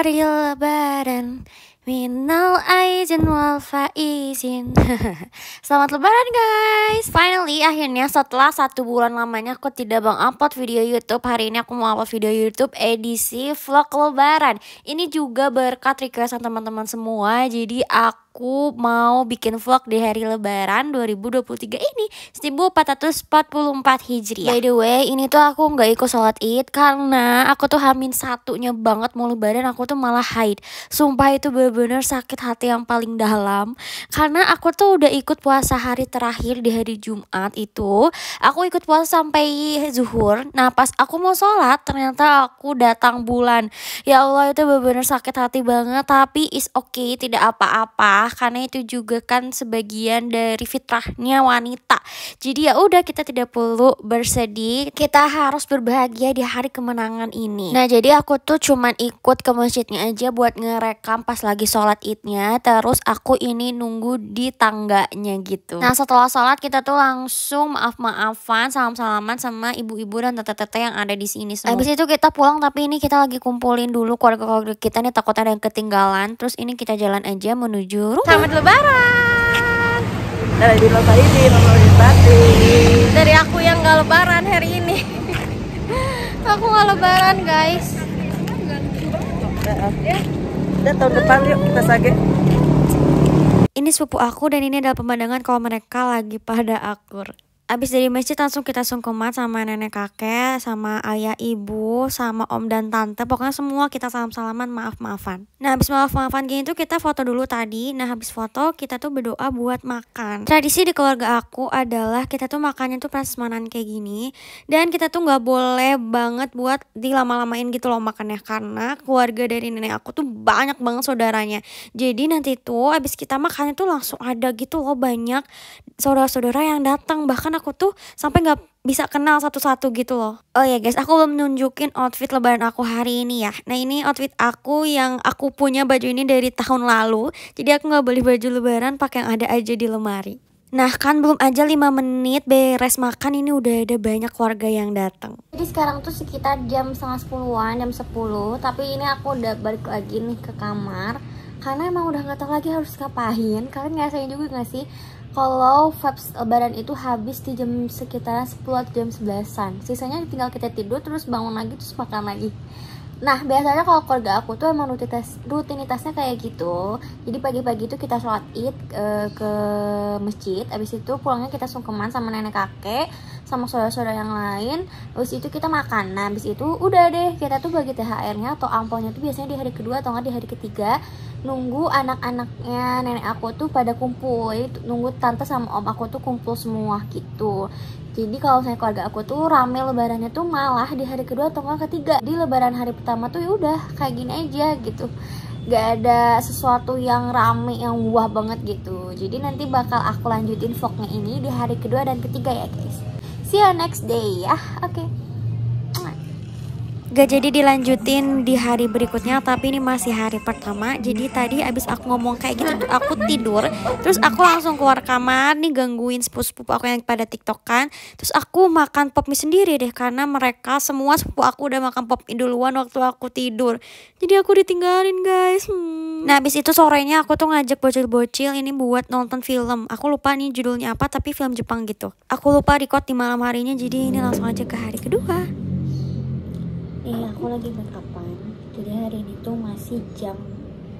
hari lebaran Minal aizin wal faizin Selamat lebaran guys Finally akhirnya setelah satu bulan lamanya aku tidak bang upload video youtube Hari ini aku mau upload video youtube edisi vlog lebaran Ini juga berkat requestan teman-teman semua Jadi aku aku mau bikin vlog di hari lebaran 2023 ini 1444 Hijriah. By the way, ini tuh aku gak ikut sholat id karena aku tuh hamin satunya banget mau lebaran aku tuh malah haid. Sumpah itu bener-bener sakit hati yang paling dalam karena aku tuh udah ikut puasa hari terakhir di hari Jumat itu. Aku ikut puasa sampai zuhur. Nah, pas aku mau sholat ternyata aku datang bulan. Ya Allah itu bener-bener sakit hati banget tapi is okay tidak apa-apa fitrah karena itu juga kan sebagian dari fitrahnya wanita. Jadi ya udah kita tidak perlu bersedih, kita harus berbahagia di hari kemenangan ini. Nah jadi aku tuh cuman ikut ke masjidnya aja buat ngerekam pas lagi sholat idnya, terus aku ini nunggu di tangganya gitu. Nah setelah sholat kita tuh langsung maaf maafan, salam salaman sama ibu-ibu dan tete-tete yang ada di sini semua. Habis itu kita pulang tapi ini kita lagi kumpulin dulu keluarga-keluarga kita nih takut ada yang ketinggalan. Terus ini kita jalan aja menuju seluruh Selamat Lebaran Dari eh, Dino Saidi, Mama Bati Dari aku yang gak lebaran hari ini Aku gak lebaran guys Udah eh, eh. tahun depan yuk kita sage Ini sepupu aku dan ini adalah pemandangan kalau mereka lagi pada akur Abis dari masjid langsung kita sungkeman sama nenek kakek, sama ayah ibu, sama om dan tante. Pokoknya semua kita salam-salaman, maaf-maafan. Nah abis maaf-maafan gini tuh kita foto dulu tadi. Nah habis foto kita tuh berdoa buat makan. Tradisi di keluarga aku adalah kita tuh makannya tuh prasmanan kayak gini. Dan kita tuh gak boleh banget buat dilama-lamain gitu loh makannya. Karena keluarga dari nenek aku tuh banyak banget saudaranya. Jadi nanti tuh abis kita makannya tuh langsung ada gitu loh banyak saudara-saudara yang datang. Bahkan aku tuh sampai nggak bisa kenal satu-satu gitu loh. Oh ya guys, aku belum nunjukin outfit lebaran aku hari ini ya. Nah ini outfit aku yang aku punya baju ini dari tahun lalu. Jadi aku nggak beli baju lebaran pakai yang ada aja di lemari. Nah kan belum aja 5 menit beres makan ini udah ada banyak warga yang datang. Jadi sekarang tuh sekitar jam setengah sepuluhan, jam sepuluh. Tapi ini aku udah balik lagi nih ke kamar Karena emang udah gak tau lagi harus ngapain Kalian ngerasain juga gak sih kalau vibes lebaran itu habis di jam sekitar 10 atau jam 11-an sisanya tinggal kita tidur terus bangun lagi terus makan lagi nah biasanya kalau keluarga aku tuh emang rutinitas, rutinitasnya kayak gitu jadi pagi-pagi itu kita sholat id e, ke masjid abis itu pulangnya kita sungkeman sama nenek kakek sama saudara-saudara yang lain habis itu kita makan nah habis itu udah deh kita tuh bagi THR-nya atau amplopnya tuh biasanya di hari kedua atau nggak di hari ketiga nunggu anak-anaknya nenek aku tuh pada kumpul nunggu tante sama om aku tuh kumpul semua gitu jadi kalau saya keluarga aku tuh rame lebarannya tuh malah di hari kedua atau nggak ketiga di lebaran hari pertama tuh ya udah kayak gini aja gitu gak ada sesuatu yang rame yang wah banget gitu jadi nanti bakal aku lanjutin vlognya ini di hari kedua dan ketiga ya guys See you next day. Ah, okay. Gak jadi dilanjutin di hari berikutnya tapi ini masih hari pertama Jadi tadi abis aku ngomong kayak gitu aku tidur Terus aku langsung keluar kamar nih gangguin sepupu-sepupu aku yang pada tiktokan Terus aku makan pop mie sendiri deh Karena mereka semua sepupu aku udah makan pop mie duluan waktu aku tidur Jadi aku ditinggalin guys hmm. Nah abis itu sorenya aku tuh ngajak bocil-bocil ini buat nonton film Aku lupa nih judulnya apa tapi film Jepang gitu Aku lupa record di malam harinya jadi ini langsung aja ke hari kedua Eh aku lagi make Jadi hari ini tuh masih jam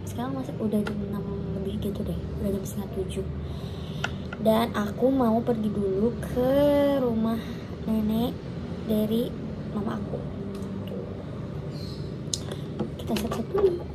Sekarang masih udah jam 6 lebih gitu deh Udah jam setengah 7 Dan aku mau pergi dulu ke rumah nenek dari mama aku Kita siap-siap dulu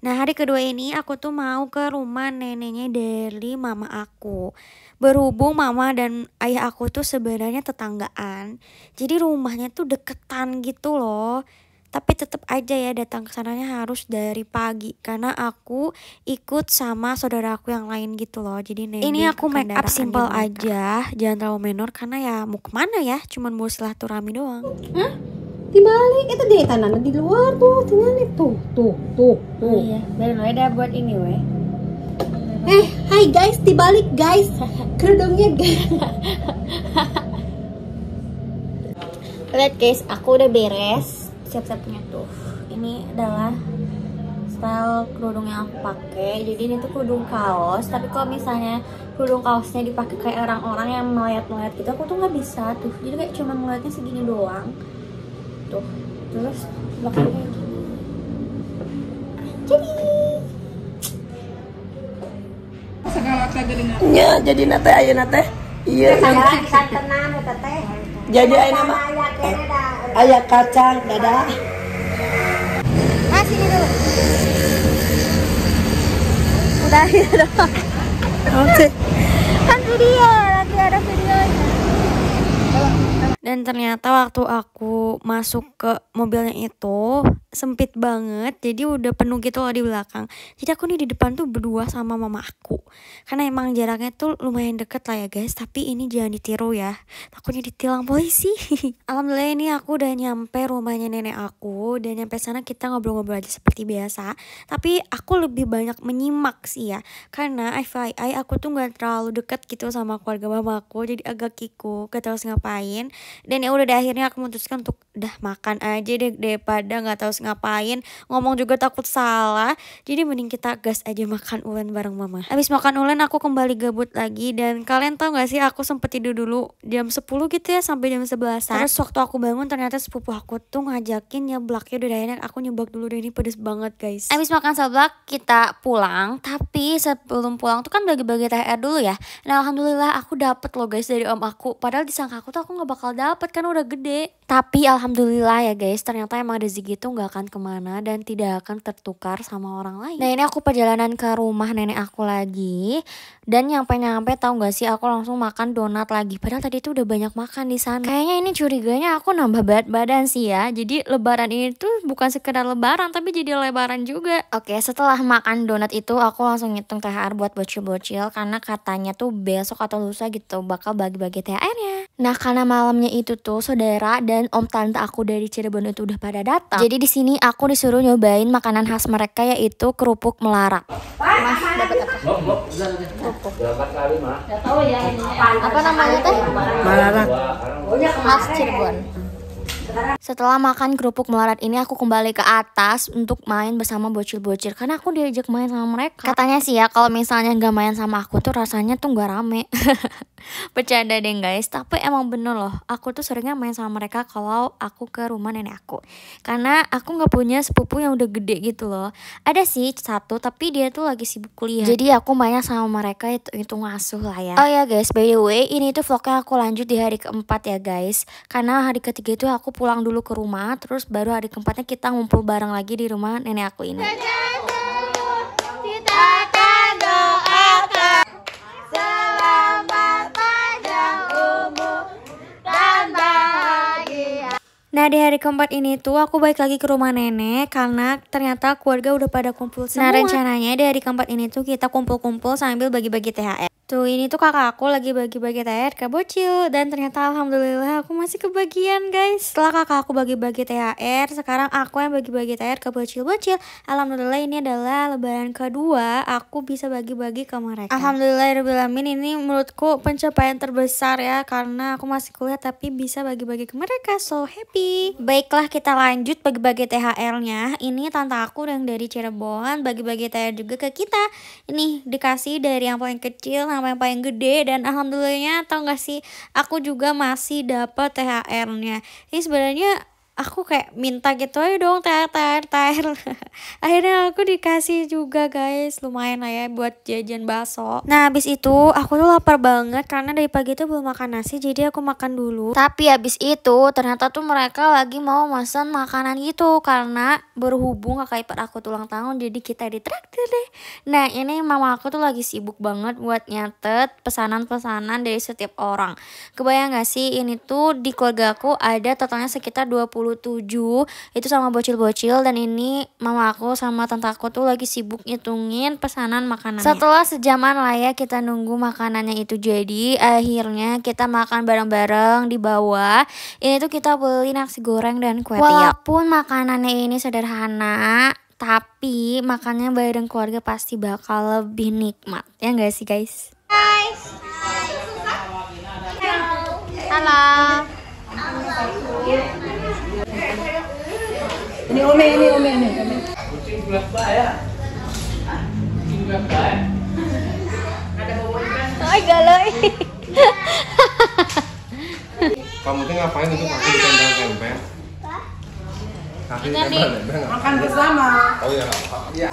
Nah hari kedua ini aku tuh mau ke rumah neneknya dari mama aku. Berhubung mama dan ayah aku tuh sebenarnya tetanggaan. Jadi rumahnya tuh deketan gitu loh. Tapi tetap aja ya datang ke sananya harus dari pagi karena aku ikut sama saudara aku yang lain gitu loh. Jadi ini aku make up simple aja, jangan terlalu menor karena ya mau kemana ya, cuman mau silaturahmi doang. Hah? dibalik itu dia tanam di luar tuh tinggal tuh tuh tuh tuh oh, iya baru ada buat ini weh eh hai guys dibalik guys kerudungnya guys lihat guys aku udah beres siap-siapnya tuh ini adalah style kerudung yang aku pakai jadi ini tuh kerudung kaos tapi kalau misalnya kerudung kaosnya dipakai kayak orang-orang yang melihat-melihat gitu aku tuh nggak bisa tuh jadi kayak cuma melihatnya segini doang jatuh terus makanya jadi segala ya jadi nate ayo nate iya jadi ayo nama ayo kacang dadah masih dulu udah ya dong oke kan video nanti ada video dan ternyata waktu aku masuk ke mobilnya itu sempit banget jadi udah penuh gitu loh di belakang jadi aku nih di depan tuh berdua sama mama aku karena emang jaraknya tuh lumayan deket lah ya guys tapi ini jangan ditiru ya takutnya ditilang polisi alhamdulillah ini aku udah nyampe rumahnya nenek aku dan nyampe sana kita ngobrol-ngobrol aja seperti biasa tapi aku lebih banyak menyimak sih ya karena FYI aku tuh nggak terlalu deket gitu sama keluarga mama aku jadi agak kiku gak terus ngapain dan ya udah akhirnya aku memutuskan untuk dah makan aja deh daripada nggak tahu ngapain ngomong juga takut salah jadi mending kita gas aja makan ulen bareng mama habis makan ulen aku kembali gabut lagi dan kalian tau gak sih aku sempet tidur dulu jam 10 gitu ya sampai jam 11 terus waktu aku bangun ternyata sepupu aku tuh ngajakin ya udah enak aku nyebak dulu deh ini pedes banget guys habis makan seblak kita pulang tapi sebelum pulang tuh kan bagi-bagi THR dulu ya nah alhamdulillah aku dapet loh guys dari om aku padahal disangka aku tuh aku gak bakal dapet kan udah gede tapi alhamdulillah ya guys ternyata emang ada rezeki tuh gak akan kemana dan tidak akan tertukar sama orang lain. Nah ini aku perjalanan ke rumah nenek aku lagi dan nyampe-nyampe tau gak sih aku langsung makan donat lagi. Padahal tadi tuh udah banyak makan di sana. Kayaknya ini curiganya aku nambah berat badan sih ya. Jadi lebaran ini tuh bukan sekedar lebaran tapi jadi lebaran juga. Oke setelah makan donat itu aku langsung ngitung THR buat bocil-bocil karena katanya tuh besok atau lusa gitu bakal bagi-bagi THR-nya. Nah karena malamnya itu tuh saudara dan om tante aku dari Cirebon itu udah pada datang. Jadi di sini sini aku disuruh nyobain makanan khas mereka yaitu kerupuk melarak. Mas dapat apa? Kerupuk. kali, Enggak tahu ya ini. Apa namanya teh? Melarak. Khas Cirebon. Setelah makan kerupuk melarat ini aku kembali ke atas untuk main bersama bocil-bocil karena aku diajak main sama mereka. Katanya sih ya kalau misalnya nggak main sama aku tuh rasanya tuh nggak rame. Bercanda deh guys, tapi emang bener loh. Aku tuh seringnya main sama mereka kalau aku ke rumah nenek aku. Karena aku nggak punya sepupu yang udah gede gitu loh. Ada sih satu tapi dia tuh lagi sibuk kuliah. Jadi aku mainnya sama mereka itu itu ngasuh lah ya. Oh ya guys, by the way ini tuh vlognya aku lanjut di hari keempat ya guys. Karena hari ketiga itu aku pulang dulu ke rumah terus baru hari keempatnya kita ngumpul bareng lagi di rumah nenek aku ini Nah di hari keempat ini tuh aku balik lagi ke rumah nenek karena ternyata keluarga udah pada kumpul nah, semua. Nah rencananya di hari keempat ini tuh kita kumpul-kumpul sambil bagi-bagi THR. Tuh gitu. ini tuh kakak aku lagi bagi-bagi THR ke bocil dan ternyata alhamdulillah aku masih kebagian guys. Setelah kakak aku bagi-bagi THR, sekarang aku yang bagi-bagi THR ke bocil-bocil. Alhamdulillah ini adalah lebaran kedua aku bisa bagi-bagi ke mereka. Alhamdulillahirobbilalamin ini menurutku pencapaian terbesar ya karena aku masih kuliah tapi bisa bagi-bagi ke mereka. So happy. Baiklah kita lanjut bagi-bagi THR-nya. Ini tante aku yang dari Cirebon bagi-bagi THR juga ke kita. Ini dikasih dari yang paling kecil sama yang paling gede dan alhamdulillahnya tau gak sih aku juga masih dapat THR-nya. Ini sebenarnya aku kayak minta gitu ayo dong THR tar THR akhirnya aku dikasih juga guys lumayan lah ya buat jajan bakso nah abis itu aku tuh lapar banget karena dari pagi itu belum makan nasi jadi aku makan dulu tapi abis itu ternyata tuh mereka lagi mau masan makanan gitu karena berhubung kakak ipar aku tulang tahun jadi kita ditraktir deh nah ini mama aku tuh lagi sibuk banget buat nyatet pesanan-pesanan dari setiap orang kebayang gak sih ini tuh di keluarga aku ada totalnya sekitar 20 itu sama bocil-bocil dan ini mama aku sama tante aku tuh lagi sibuk ngitungin pesanan makanan. Setelah sejaman lah ya kita nunggu makanannya itu jadi akhirnya kita makan bareng-bareng di bawah. Ini tuh kita beli nasi goreng dan kue Walaupun makanannya ini sederhana, tapi makannya bareng keluarga pasti bakal lebih nikmat ya nggak sih guys guys halo halo ini Umi, ini Umi, ini. Kucing gelap ya. Kucing gelap ya. Ada bau ikan. Oi, galoi. Kamu tuh ngapain itu kaki di kandang tempe? Kaki di kandang tempe. Makan bersama. Oh iya. Iya.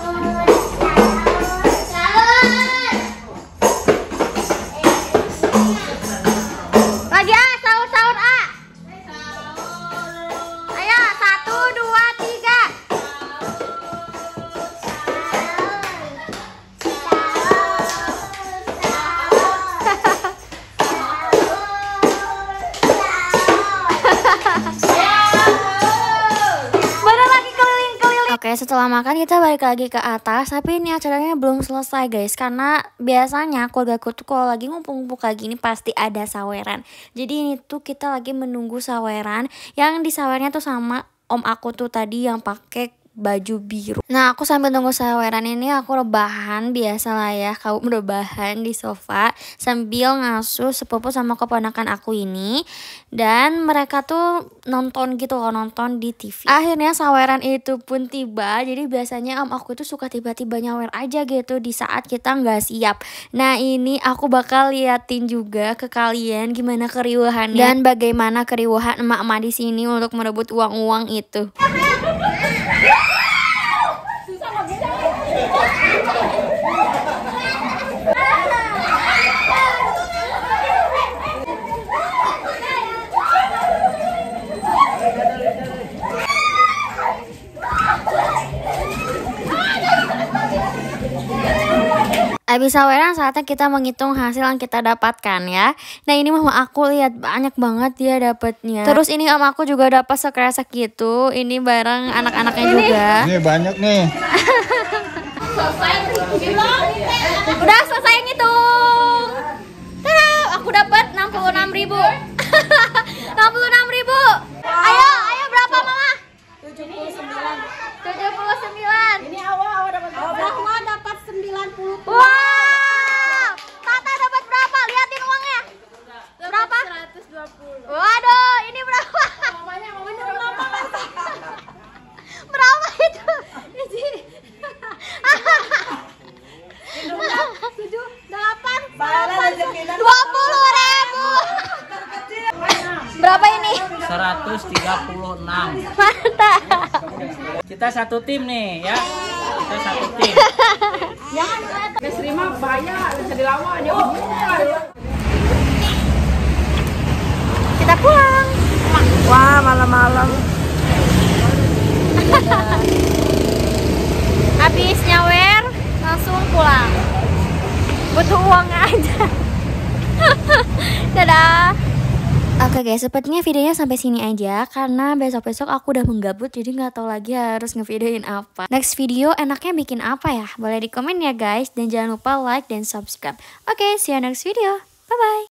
Nah kan kita balik lagi ke atas tapi ini acaranya belum selesai guys karena biasanya keluarga aku tuh kalau lagi ngumpul-ngumpul kayak gini pasti ada saweran. Jadi ini tuh kita lagi menunggu saweran yang di sawernya tuh sama om aku tuh tadi yang pakai baju biru. Nah aku sambil nunggu saweran ini aku rebahan biasa lah ya kamu rebahan di sofa sambil ngasuh sepupu sama keponakan aku ini dan mereka tuh nonton gitu loh nonton di TV. Akhirnya saweran itu pun tiba jadi biasanya om aku itu suka tiba-tiba nyawer aja gitu di saat kita nggak siap. Nah ini aku bakal liatin juga ke kalian gimana keriuhannya dan bagaimana keriuhan emak-emak di sini untuk merebut uang-uang itu. bisa weran saatnya kita menghitung hasil yang kita dapatkan ya. Nah ini mama aku lihat banyak banget dia dapatnya. Terus ini om aku juga dapat sekresek gitu. Ini bareng anak-anaknya juga. Ini banyak nih. Udah selesai ngitung. Kita satu tim nih ya. Kita satu tim. Jangan kita terima bahaya bisa dilawan ya. Kita pulang. Wah, malam-malam. Habis nyawer langsung pulang. Butuh uang aja. Dadah. Oke okay guys, sepertinya videonya sampai sini aja karena besok-besok aku udah menggabut jadi nggak tahu lagi harus ngevideoin apa. Next video enaknya bikin apa ya? Boleh di komen ya guys dan jangan lupa like dan subscribe. Oke, okay, see you next video. Bye bye.